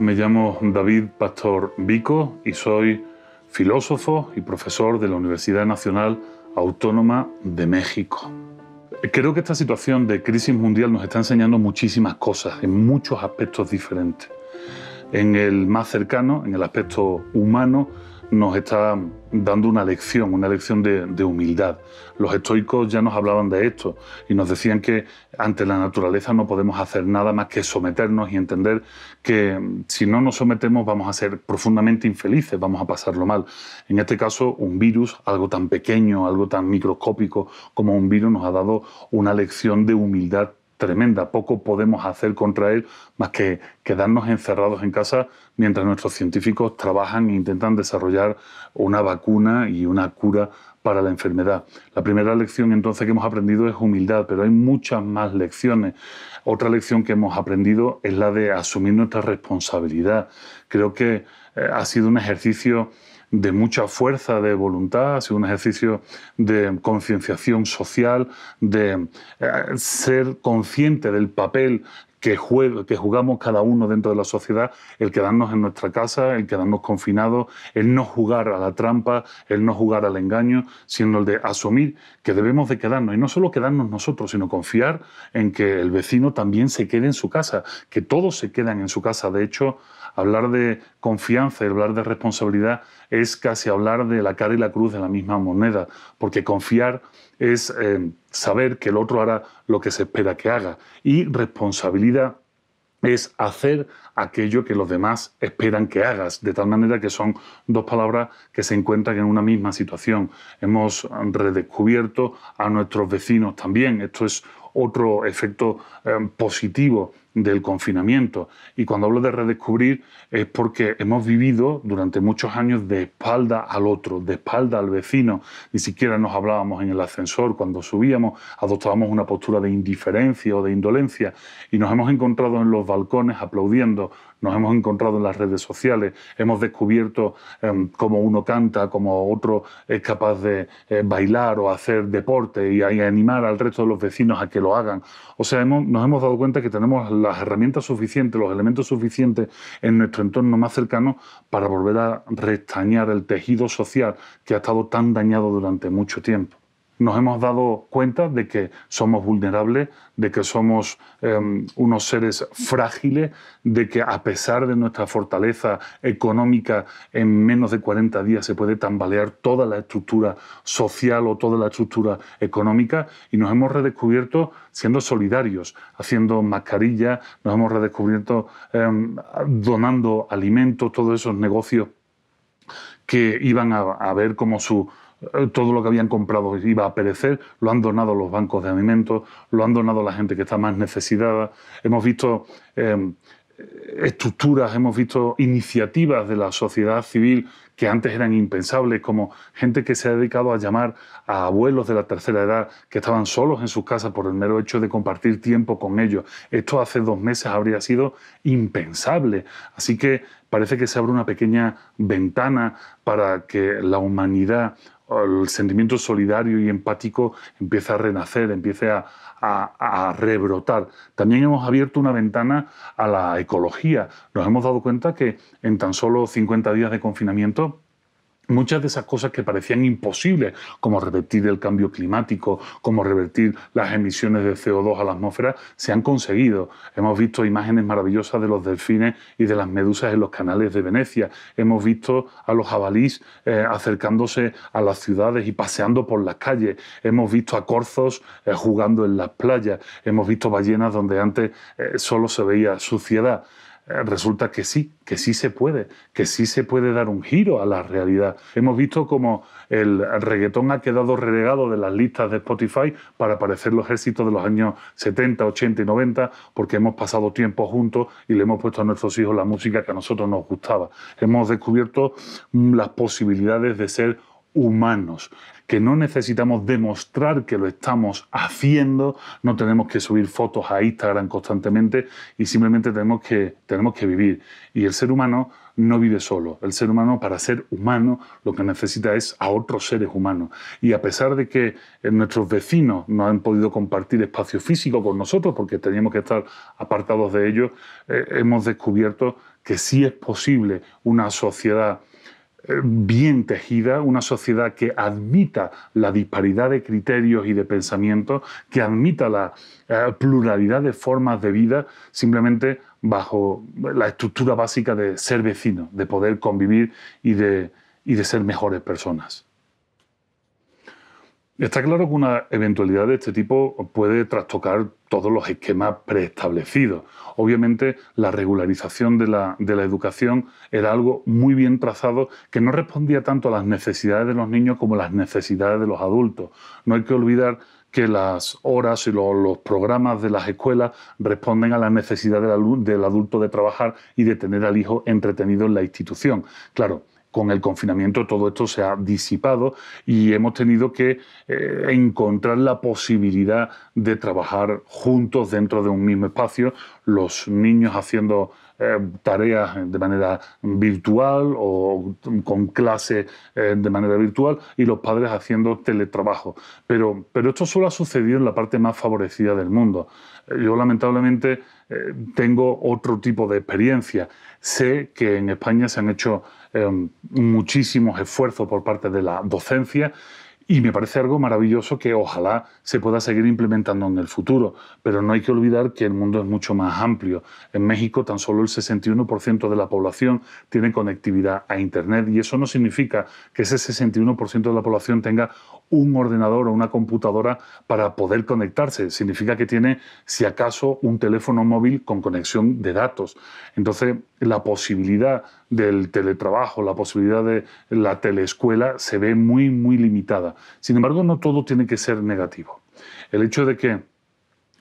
Me llamo David Pastor Vico y soy filósofo y profesor de la Universidad Nacional Autónoma de México. Creo que esta situación de crisis mundial nos está enseñando muchísimas cosas en muchos aspectos diferentes. En el más cercano, en el aspecto humano, nos está dando una lección, una lección de, humildad. Los estoicos ya nos hablaban de esto y nos decían que ante la naturaleza no podemos hacer nada más que someternos y entender que mm, si no nos sometemos vamos a ser profundamente infelices, vamos a pasarlo mal. En este caso, un virus, algo tan pequeño, algo tan microscópico como un virus, nos ha dado una lección de humildad tremenda. Poco podemos hacer contra él más que quedarnos encerrados en casa mientras nuestros científicos trabajan e intentan desarrollar una vacuna y una cura para la enfermedad. La primera lección entonces que hemos aprendido es humildad, pero hay muchas más lecciones. Otra lección que hemos aprendido es la de asumir nuestra responsabilidad. Creo que eh, ha sido un ejercicio de mucha fuerza de voluntad, ha un ejercicio de concienciación social, de eh, ser consciente del papel que, que jugamos cada uno dentro de la sociedad, el quedarnos en nuestra casa, el quedarnos confinados, el no jugar a la trampa, el no jugar al engaño, sino el de asumir que debemos de quedarnos, y no solo quedarnos nosotros, sino confiar en que el vecino también se quede en su casa, que todos se quedan en su casa. De hecho, hablar de confianza y hablar de responsabilidad es casi hablar de la cara y la cruz de la misma moneda, porque confiar es... Eh, saber que el otro hará lo que se espera que haga. Y responsabilidad es hacer aquello que los demás esperan que hagas, de tal manera que son dos palabras que se encuentran en una misma situación. Hemos redescubierto a nuestros vecinos también, esto es otro efecto eh, positivo del confinamiento. Y cuando hablo de redescubrir es porque hemos vivido durante muchos años de espalda al otro, de espalda al vecino. Ni siquiera nos hablábamos en el ascensor. Cuando subíamos adoptábamos una postura de indiferencia o de indolencia. Y nos hemos encontrado en los balcones aplaudiendo, nos hemos encontrado en las redes sociales, hemos descubierto em, cómo uno canta, cómo otro es capaz de eh, bailar o hacer deporte y, animar al resto de los vecinos a que lo hagan. O sea, nos hemos dado cuenta que tenemos la las herramientas suficientes, los elementos suficientes en nuestro entorno más cercano para volver a restañar el tejido social que ha estado tan dañado durante mucho tiempo nos hemos dado cuenta de que somos vulnerables, de que somos em, unos seres frágiles, de que a pesar de nuestra fortaleza económica, en menos de 40 días se puede tambalear toda la estructura social o toda la estructura económica y nos hemos redescubierto siendo solidarios, haciendo mascarillas, nos hemos redescubierto em, donando alimentos, todos esos negocios que iban a ver como su eh, todo lo que habían comprado iba a perecer, lo han donado los bancos de alimentos, lo han donado la gente que está más necesitada. Hemos visto em, estructuras, hemos visto iniciativas de la sociedad civil que antes eran impensables, como gente que se ha dedicado a llamar a abuelos de la tercera edad que estaban solos en sus casas por el mero hecho de compartir tiempo con ellos. Esto hace dos meses habría sido impensable. Así que parece que se abre una pequeña ventana para que la humanidad el sentimiento solidario y empático empieza a renacer, empieza a, a, rebrotar. También hemos abierto una ventana a la ecología. Nos hemos dado cuenta que en tan solo 50 días de confinamiento muchas de esas cosas que parecían imposibles, como revertir el cambio climático, como revertir las emisiones de CO2 a la atmósfera, se han conseguido. Hemos visto imágenes maravillosas de los delfines y de las medusas en los canales de Venecia. Hemos visto a los jabalís eh, acercándose a las ciudades y paseando por las calles. Hemos visto a corzos eh, jugando en las playas. Hemos visto ballenas donde antes eh, solo se veía suciedad. Eh, resulta que sí, que sí se puede, que sí se puede dar un giro a la realidad. Hemos visto cómo el reggaetón ha quedado relegado de las listas de Spotify para parecer los éxitos de los años 70, 80 y 90, porque hemos pasado tiempo juntos y le hemos puesto a nuestros hijos la música que a nosotros nos gustaba. Hemos descubierto mm, las posibilidades de ser humanos, que no necesitamos demostrar que lo estamos haciendo, no tenemos que subir fotos a Instagram constantemente y simplemente tenemos que, tenemos que vivir. Y el ser humano no vive solo. El ser humano, para ser humano, lo que necesita es a otros seres humanos. Y a pesar de que eh, nuestros vecinos no han podido compartir espacio físico con nosotros porque teníamos que estar apartados de ellos, eh, hemos descubierto que sí es posible una sociedad bien tejida, una sociedad que admita la disparidad de criterios y de pensamiento que admita la eh, pluralidad de formas de vida, simplemente bajo la estructura básica de ser vecino, de poder convivir y de, y de ser mejores personas. Está claro que una eventualidad de este tipo puede trastocar todos los esquemas preestablecidos. Obviamente, la regularización de la, educación era algo muy bien trazado que no respondía tanto a las necesidades de los niños como a las necesidades de los adultos. No hay que olvidar que las horas y los, programas de las escuelas responden a la necesidad del, del adulto de trabajar y de tener al hijo entretenido en la institución. Claro, con el confinamiento todo esto se ha disipado y hemos tenido que eh, encontrar la posibilidad de trabajar juntos dentro de un mismo espacio, los niños haciendo eh, tareas de manera virtual o con clase eh, de manera virtual y los padres haciendo teletrabajo. Pero, pero esto solo ha sucedido en la parte más favorecida del mundo. Yo lamentablemente tengo otro tipo de experiencia. Sé que en España se han hecho eh, muchísimos esfuerzos por parte de la docencia y me parece algo maravilloso que ojalá se pueda seguir implementando en el futuro, pero no hay que olvidar que el mundo es mucho más amplio. En México tan solo el 61% de la población tiene conectividad a Internet y eso no significa que ese 61% de la población tenga un ordenador o una computadora para poder conectarse. Significa que tiene, si acaso, un teléfono móvil con conexión de datos. Entonces, la posibilidad del teletrabajo, la posibilidad de la teleescuela se ve muy, muy limitada. Sin embargo, no todo tiene que ser negativo. El hecho de que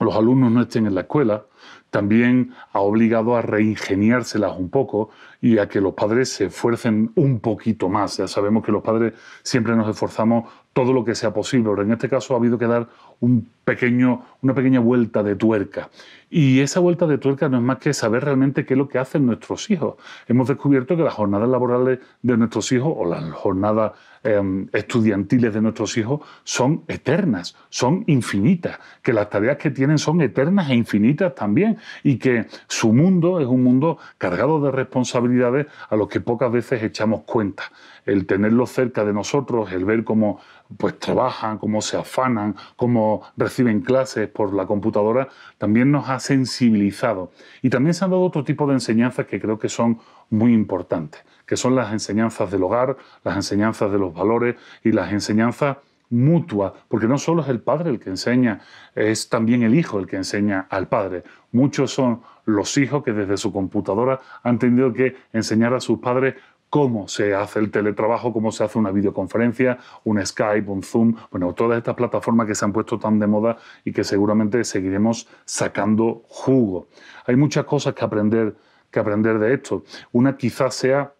los alumnos no estén en la escuela, también ha obligado a reingeniárselas un poco y a que los padres se esfuercen un poquito más. Ya sabemos que los padres siempre nos esforzamos todo lo que sea posible, pero en este caso ha habido que dar un pequeño, una pequeña vuelta de tuerca. Y esa vuelta de tuerca no es más que saber realmente qué es lo que hacen nuestros hijos. Hemos descubierto que las jornadas laborales de nuestros hijos o las jornadas em, estudiantiles de nuestros hijos son eternas, son infinitas, que las tareas que tienen son eternas e infinitas también y que su mundo es un mundo cargado de responsabilidades a los que pocas veces echamos cuenta el tenerlos cerca de nosotros, el ver cómo pues trabajan, cómo se afanan, cómo reciben clases por la computadora, también nos ha sensibilizado. Y también se han dado otro tipo de enseñanzas que creo que son muy importantes, que son las enseñanzas del hogar, las enseñanzas de los valores y las enseñanzas mutua, porque no solo es el padre el que enseña, es también el hijo el que enseña al padre. Muchos son los hijos que desde su computadora han tenido que enseñar a sus padres cómo se hace el teletrabajo, cómo se hace una videoconferencia, un Skype, un Zoom, bueno, todas estas plataformas que se han puesto tan de moda y que seguramente seguiremos sacando jugo. Hay muchas cosas que aprender, que aprender de esto. Una quizás sea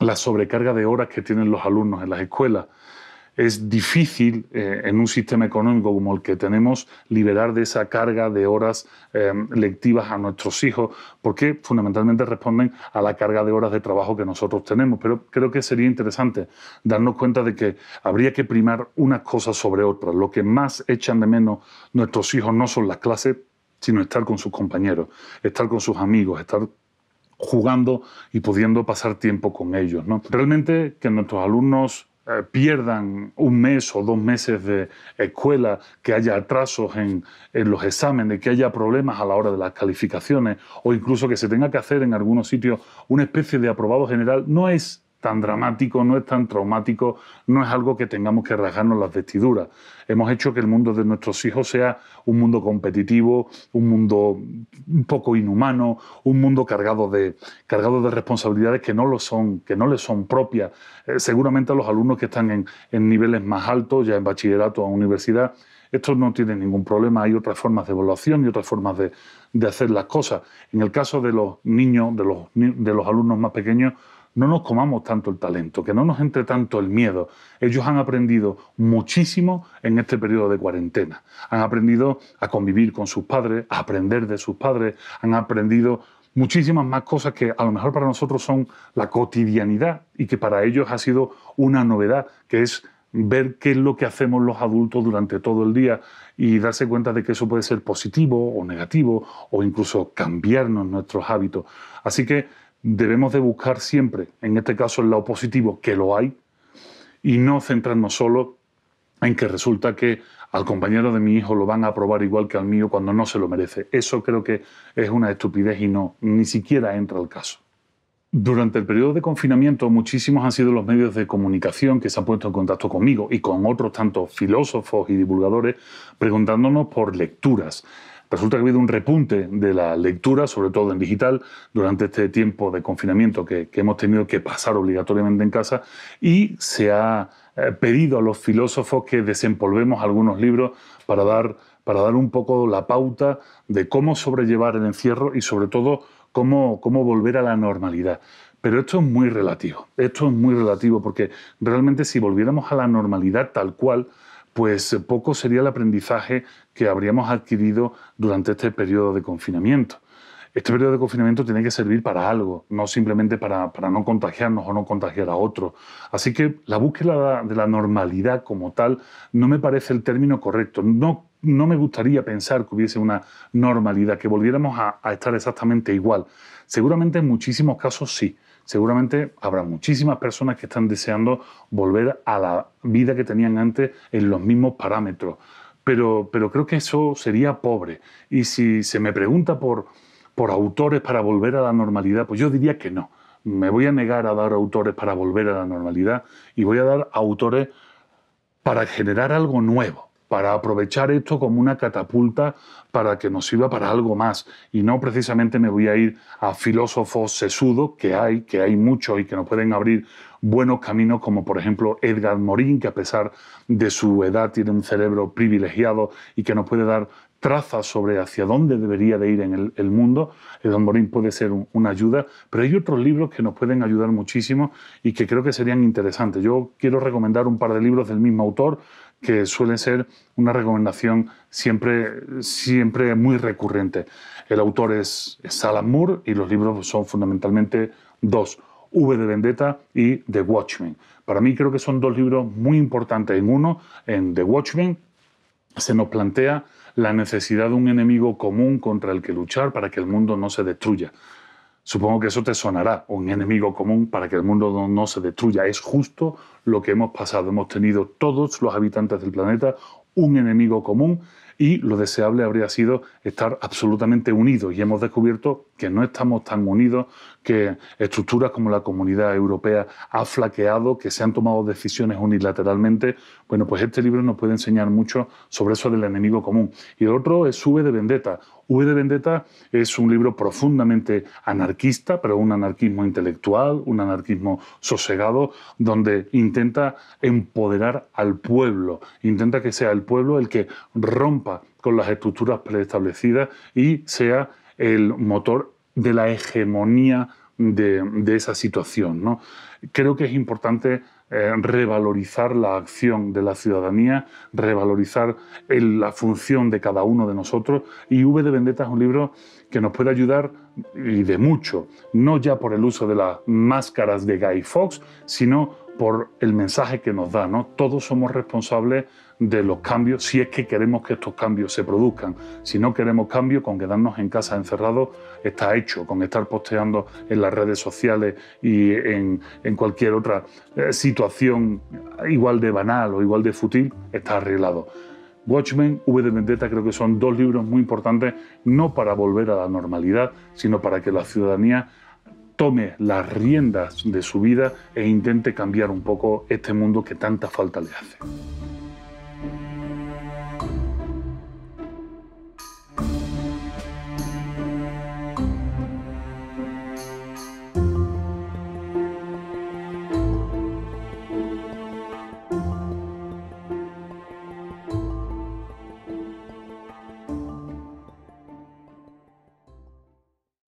la sobrecarga de horas que tienen los alumnos en las escuelas es difícil eh, en un sistema económico como el que tenemos liberar de esa carga de horas em, lectivas a nuestros hijos, porque fundamentalmente responden a la carga de horas de trabajo que nosotros tenemos. Pero creo que sería interesante darnos cuenta de que habría que primar unas cosas sobre otras. Lo que más echan de menos nuestros hijos no son las clases, sino estar con sus compañeros, estar con sus amigos, estar jugando y pudiendo pasar tiempo con ellos. ¿no? Realmente que nuestros alumnos eh, pierdan un mes o dos meses de escuela, que haya atrasos en, en, los exámenes, que haya problemas a la hora de las calificaciones o incluso que se tenga que hacer en algunos sitios una especie de aprobado general, no es tan dramático, no es tan traumático, no es algo que tengamos que rasgarnos las vestiduras. Hemos hecho que el mundo de nuestros hijos sea un mundo competitivo, un mundo un poco inhumano, un mundo cargado de, cargado de responsabilidades que no lo son, que no le son propias. Eh, seguramente a los alumnos que están en, niveles más altos, ya en bachillerato o universidad, esto no tiene ningún problema, hay otras formas de evaluación y otras formas de, de hacer las cosas. En el caso de los niños, de los, de los alumnos más pequeños, no nos comamos tanto el talento, que no nos entre tanto el miedo. Ellos han aprendido muchísimo en este periodo de cuarentena. Han aprendido a convivir con sus padres, a aprender de sus padres, han aprendido muchísimas más cosas que a lo mejor para nosotros son la cotidianidad y que para ellos ha sido una novedad, que es ver qué es lo que hacemos los adultos durante todo el día y darse cuenta de que eso puede ser positivo o negativo o incluso cambiarnos nuestros hábitos. Así que debemos de buscar siempre, en este caso el lado positivo, que lo hay, y no centrarnos solo en que resulta que al compañero de mi hijo lo van a aprobar igual que al mío cuando no se lo merece. Eso creo que es una estupidez y no, ni siquiera entra al caso. Durante el periodo de confinamiento, muchísimos han sido los medios de comunicación que se han puesto en contacto conmigo y con otros tantos filósofos y divulgadores preguntándonos por lecturas. Resulta que ha habido un repunte de la lectura, sobre todo en digital, durante este tiempo de confinamiento que, hemos tenido que pasar obligatoriamente en casa y se ha eh, pedido a los filósofos que desempolvemos algunos libros para dar, para dar un poco la pauta de cómo sobrellevar el encierro y sobre todo cómo, cómo volver a la normalidad. Pero esto es muy relativo, esto es muy relativo porque realmente si volviéramos a la normalidad tal cual, pues eh, poco sería el aprendizaje que habríamos adquirido durante este periodo de confinamiento. Este periodo de confinamiento tiene que servir para algo, no simplemente para, no contagiarnos o no contagiar a otro. Así que la búsqueda de la normalidad como tal no me parece el término correcto. No me gustaría pensar que hubiese una normalidad, que volviéramos a, estar exactamente igual. Seguramente en muchísimos casos sí, seguramente habrá muchísimas personas que están deseando volver a la vida que tenían antes en los mismos parámetros. Pero, pero creo que eso sería pobre. Y si se me pregunta por, por autores para volver a la normalidad, pues yo diría que no. Me voy a negar a dar autores para volver a la normalidad y voy a dar autores para generar algo nuevo para aprovechar esto como una catapulta para que nos sirva para algo más. Y no precisamente me voy a ir a filósofos sesudos, que hay, que hay muchos y que nos pueden abrir buenos caminos, como por ejemplo Edgar Morin, que a pesar de su edad tiene un cerebro privilegiado y que nos puede dar trazas sobre hacia dónde debería de ir en el, mundo. Edgar Morin puede ser una ayuda, pero hay otros libros que nos pueden ayudar muchísimo y que creo que serían interesantes. Yo quiero recomendar un par de libros del mismo autor, que suele ser una recomendación siempre, siempre muy recurrente. El autor es, es Moore y los libros son fundamentalmente dos, V de Vendetta y The Watchmen. Para mí creo que son dos libros muy importantes. En uno, en The Watchmen, se nos plantea la necesidad de un enemigo común contra el que luchar para que el mundo no se destruya. Supongo que eso te sonará, un enemigo común para que el mundo no se destruya. Es justo lo que hemos pasado. Hemos tenido todos los habitantes del planeta un enemigo común y lo deseable habría sido estar absolutamente unidos. Y hemos descubierto que no estamos tan unidos, que estructuras como la Comunidad Europea ha flaqueado, que se han tomado decisiones unilateralmente. Bueno, pues este libro nos puede enseñar mucho sobre eso del enemigo común. Y el otro es Sube de Vendetta, V de Vendetta es un libro profundamente anarquista, pero un anarquismo intelectual, un anarquismo sosegado, donde intenta empoderar al pueblo, intenta que sea el pueblo el que rompa con las estructuras preestablecidas y sea el motor de la hegemonía de, de esa situación. ¿no? Creo que es importante eh, revalorizar la acción de la ciudadanía, revalorizar la función de cada uno de nosotros. Y V de Vendetta es un libro que nos puede ayudar y de mucho, no ya por el uso de las máscaras de Guy Fox, sino por el mensaje que nos da. ¿no? Todos somos responsables de los cambios si es que queremos que estos cambios se produzcan. Si no queremos cambio, con quedarnos en casa encerrados está hecho, con estar posteando en las redes sociales y en, cualquier otra eh, situación igual de banal o igual de fútil, está arreglado. Watchmen, V de Vendetta creo que son dos libros muy importantes, no para volver a la normalidad, sino para que la ciudadanía tome las riendas de su vida e intente cambiar un poco este mundo que tanta falta le hace.